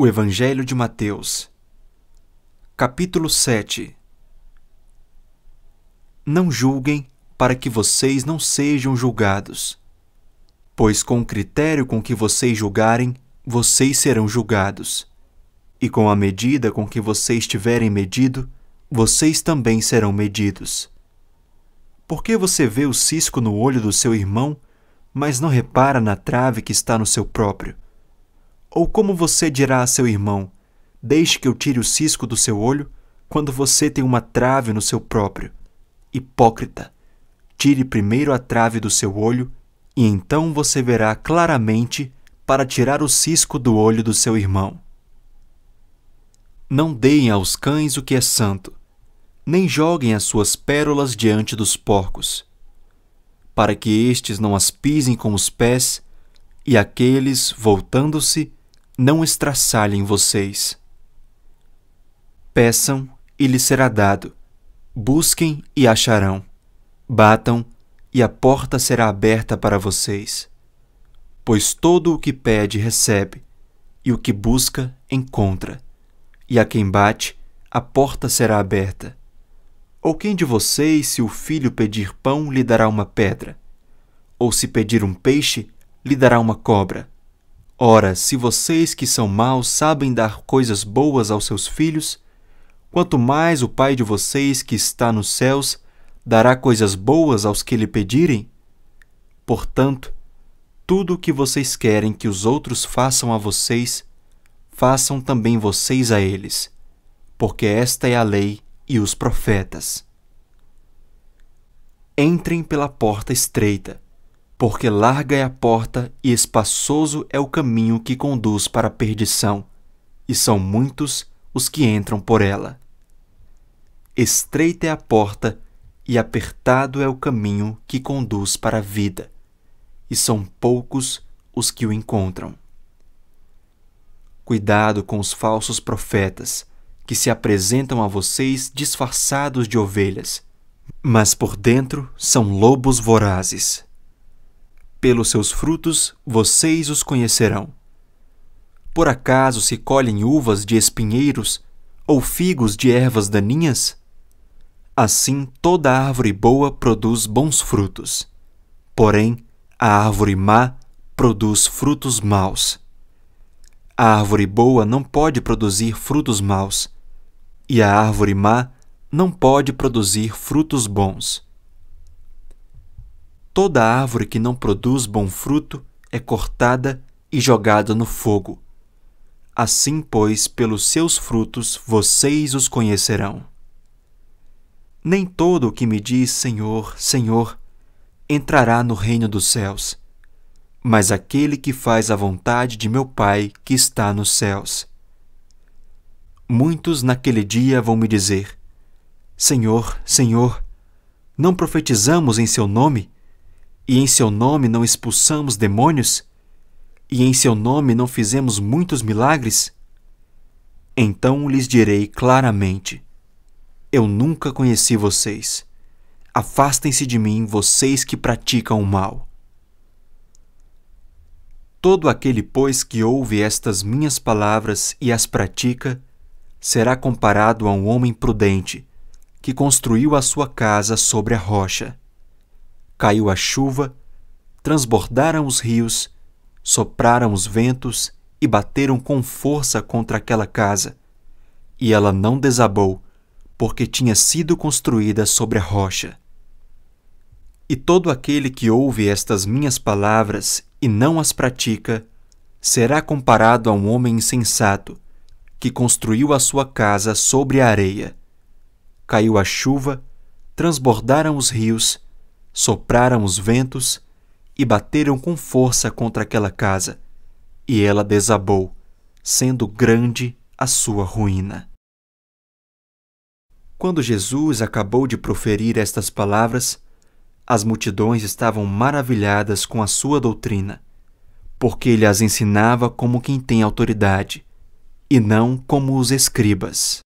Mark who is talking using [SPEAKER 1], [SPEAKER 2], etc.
[SPEAKER 1] O Evangelho de Mateus, capítulo 7 Não julguem para que vocês não sejam julgados, pois com o critério com que vocês julgarem, vocês serão julgados, e com a medida com que vocês tiverem medido, vocês também serão medidos. Por que você vê o cisco no olho do seu irmão, mas não repara na trave que está no seu próprio? Ou como você dirá a seu irmão: Deixe que eu tire o cisco do seu olho, quando você tem uma trave no seu próprio? Hipócrita! Tire primeiro a trave do seu olho, e então você verá claramente para tirar o cisco do olho do seu irmão. Não deem aos cães o que é santo, nem joguem as suas pérolas diante dos porcos, para que estes não as pisem com os pés, e aqueles, voltando-se, não estraçalhem vocês. Peçam e lhes será dado. Busquem e acharão. Batam e a porta será aberta para vocês. Pois todo o que pede recebe, e o que busca encontra. E a quem bate, a porta será aberta. Ou quem de vocês, se o filho pedir pão, lhe dará uma pedra? Ou se pedir um peixe, lhe dará uma cobra? Ora, se vocês que são maus sabem dar coisas boas aos seus filhos, quanto mais o Pai de vocês que está nos céus dará coisas boas aos que lhe pedirem? Portanto, tudo o que vocês querem que os outros façam a vocês, façam também vocês a eles, porque esta é a lei e os profetas. Entrem pela porta estreita porque larga é a porta e espaçoso é o caminho que conduz para a perdição, e são muitos os que entram por ela. Estreita é a porta e apertado é o caminho que conduz para a vida, e são poucos os que o encontram. Cuidado com os falsos profetas, que se apresentam a vocês disfarçados de ovelhas, mas por dentro são lobos vorazes pelos seus frutos vocês os conhecerão. Por acaso se colhem uvas de espinheiros ou figos de ervas daninhas? Assim toda árvore boa produz bons frutos, porém a árvore má produz frutos maus. A árvore boa não pode produzir frutos maus, e a árvore má não pode produzir frutos bons toda árvore que não produz bom fruto é cortada e jogada no fogo. Assim, pois, pelos seus frutos vocês os conhecerão. Nem todo o que me diz Senhor, Senhor, entrará no reino dos céus, mas aquele que faz a vontade de meu Pai que está nos céus. Muitos naquele dia vão me dizer: Senhor, Senhor, não profetizamos em seu nome? E em seu nome não expulsamos demônios? E em seu nome não fizemos muitos milagres? Então lhes direi claramente: Eu nunca conheci vocês. Afastem-se de mim, vocês que praticam o mal. Todo aquele, pois, que ouve estas minhas palavras e as pratica, será comparado a um homem prudente, que construiu a sua casa sobre a rocha caiu a chuva, transbordaram os rios, sopraram os ventos e bateram com força contra aquela casa. E ela não desabou, porque tinha sido construída sobre a rocha. E todo aquele que ouve estas minhas palavras e não as pratica, será comparado a um homem insensato, que construiu a sua casa sobre a areia. Caiu a chuva, transbordaram os rios, sopraram os ventos e bateram com força contra aquela casa, e ela desabou, sendo grande a sua ruína. Quando Jesus acabou de proferir estas palavras, as multidões estavam maravilhadas com a sua doutrina, porque ele as ensinava como quem tem autoridade, e não como os escribas.